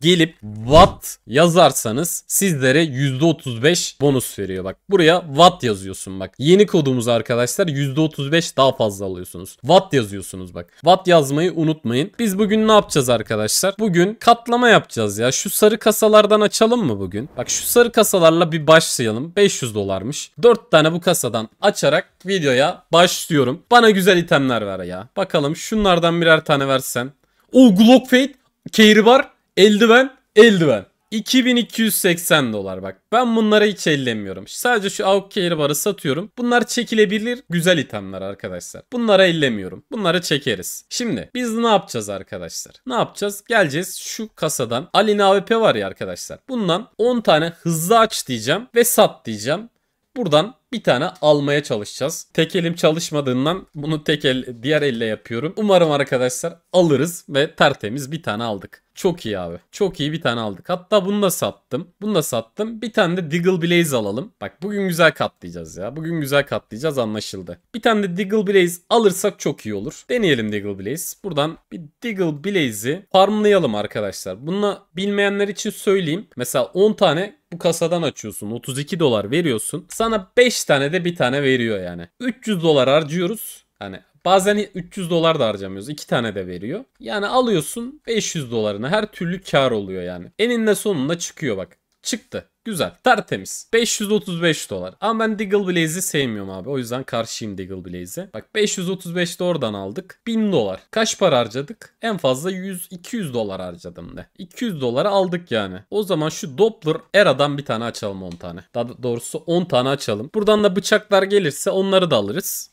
gelip Watt yazarsanız sizlere %35 bonus veriyor. Bak buraya Watt yazıyorsun bak. Yeni kodumuz arkadaşlar %35 daha fazla alıyorsunuz. Watt yazıyorsunuz bak. Watt yazmayı unutmayın. Biz bugün ne yapacağız arkadaşlar? Bugün katlama yapacağız ya. Şu sarı kasalardan açalım mı bugün? Bak şu sarı kasalarla bir başlayalım. 500 dolarmış. 4 tane bu kasadan açarak videoya başlıyorum. Bana güzel itemler ver ya. Bakalım şunlardan birer tane versen. O Glock Fate, Carry var. Eldiven, eldiven. 2280 dolar bak. Ben bunlara hiç ellemiyorum. Sadece şu Outcare barı satıyorum. Bunlar çekilebilir güzel itemler arkadaşlar. Bunlara ellemiyorum. Bunları çekeriz. Şimdi biz ne yapacağız arkadaşlar? Ne yapacağız? Geleceğiz şu kasadan. Alina AWP var ya arkadaşlar. Bundan 10 tane hızlı aç diyeceğim ve sat diyeceğim. Buradan bir tane almaya çalışacağız. Tek elim çalışmadığından bunu tek el diğer elle yapıyorum. Umarım arkadaşlar alırız ve tertemiz bir tane aldık. Çok iyi abi. Çok iyi bir tane aldık. Hatta bunu da sattım. Bunu da sattım. Bir tane de Diggle Blaze alalım. Bak bugün güzel katlayacağız ya. Bugün güzel katlayacağız anlaşıldı. Bir tane de Diggle Blaze alırsak çok iyi olur. Deneyelim Diggle Blaze. Buradan bir Diggle Blaze'i farmlayalım arkadaşlar. Bunu bilmeyenler için söyleyeyim. Mesela 10 tane bu kasadan açıyorsun 32 dolar veriyorsun. Sana 5 tane de bir tane veriyor yani. 300 dolar harcıyoruz. Hani Bazen 300 dolar da harcamıyoruz. 2 tane de veriyor. Yani alıyorsun 500 dolarını, her türlü kar oluyor yani. Eninde sonunda çıkıyor bak. Çıktı. Güzel. Tertemiz. 535 dolar. Ama ben Diggle Blaze'i sevmiyorum abi. O yüzden karşıyım Diggle Blaze'e. Bak 535 de oradan aldık. 1000 dolar. Kaç para harcadık? En fazla 100-200 dolar harcadım de. 200 doları aldık yani. O zaman şu Doppler Era'dan bir tane açalım 10 tane. Daha doğrusu 10 tane açalım. Buradan da bıçaklar gelirse onları da alırız.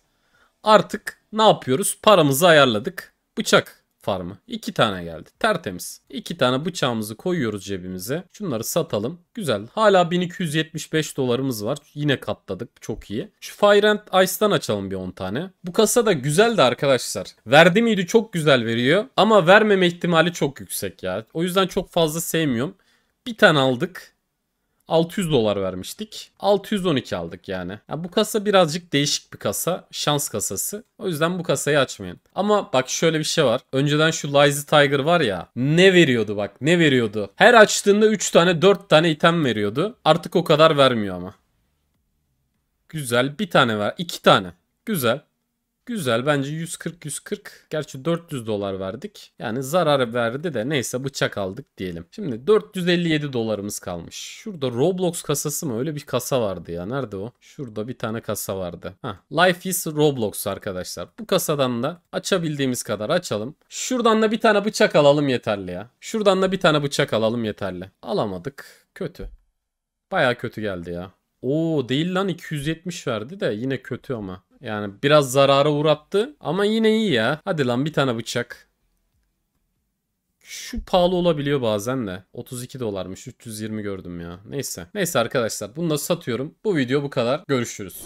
Artık ne yapıyoruz? Paramızı ayarladık. Bıçak farmı. iki tane geldi. Tertemiz. İki tane bıçağımızı koyuyoruz cebimize. Şunları satalım. Güzel. Hala 1275 dolarımız var. Yine katladık. Çok iyi. Şu Fire and Ice'dan açalım bir 10 tane. Bu kasa da güzel de arkadaşlar. Verdi miydi çok güzel veriyor. Ama vermeme ihtimali çok yüksek ya. O yüzden çok fazla sevmiyorum. Bir tane aldık. 600 dolar vermiştik. 612 aldık yani. yani. Bu kasa birazcık değişik bir kasa. Şans kasası. O yüzden bu kasayı açmayın. Ama bak şöyle bir şey var. Önceden şu Lazy Tiger var ya. Ne veriyordu bak ne veriyordu. Her açtığında 3 tane 4 tane item veriyordu. Artık o kadar vermiyor ama. Güzel bir tane var, 2 tane. Güzel. Güzel bence 140-140 gerçi 400 dolar verdik. Yani zarar verdi de neyse bıçak aldık diyelim. Şimdi 457 dolarımız kalmış. Şurada Roblox kasası mı öyle bir kasa vardı ya nerede o? Şurada bir tane kasa vardı. Heh. Life is Roblox arkadaşlar. Bu kasadan da açabildiğimiz kadar açalım. Şuradan da bir tane bıçak alalım yeterli ya. Şuradan da bir tane bıçak alalım yeterli. Alamadık. Kötü. Baya kötü geldi ya. Oo değil lan 270 verdi de yine kötü ama. Yani biraz zarara uğrattı ama yine iyi ya. Hadi lan bir tane bıçak. Şu pahalı olabiliyor bazen de. 32 dolarmış 320 gördüm ya. Neyse. Neyse arkadaşlar bunu da satıyorum. Bu video bu kadar. Görüşürüz.